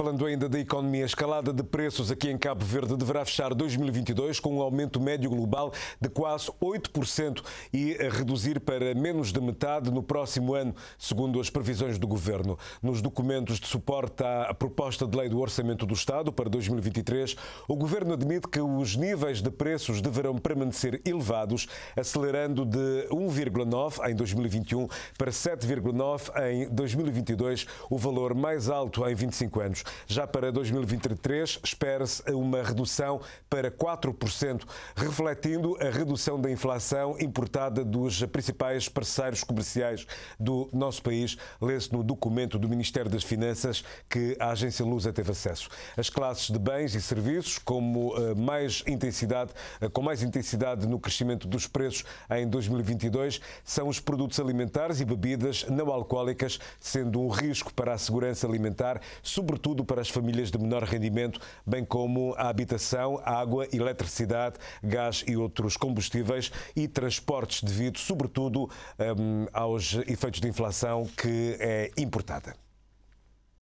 Falando ainda da economia, a escalada de preços aqui em Cabo Verde deverá fechar 2022 com um aumento médio global de quase 8% e reduzir para menos de metade no próximo ano, segundo as previsões do Governo. Nos documentos de suporte à proposta de lei do Orçamento do Estado para 2023, o Governo admite que os níveis de preços deverão permanecer elevados, acelerando de 1,9% em 2021 para 7,9% em 2022, o valor mais alto em 25 anos. Já para 2023, espera-se uma redução para 4%, refletindo a redução da inflação importada dos principais parceiros comerciais do nosso país, lê-se no documento do Ministério das Finanças que a agência Lusa teve acesso. As classes de bens e serviços, como eh, mais intensidade, eh, com mais intensidade no crescimento dos preços em 2022, são os produtos alimentares e bebidas não alcoólicas, sendo um risco para a segurança alimentar, sobretudo para as famílias de menor rendimento, bem como a habitação, água, eletricidade, gás e outros combustíveis e transportes devido, sobretudo, hum, aos efeitos de inflação que é importada.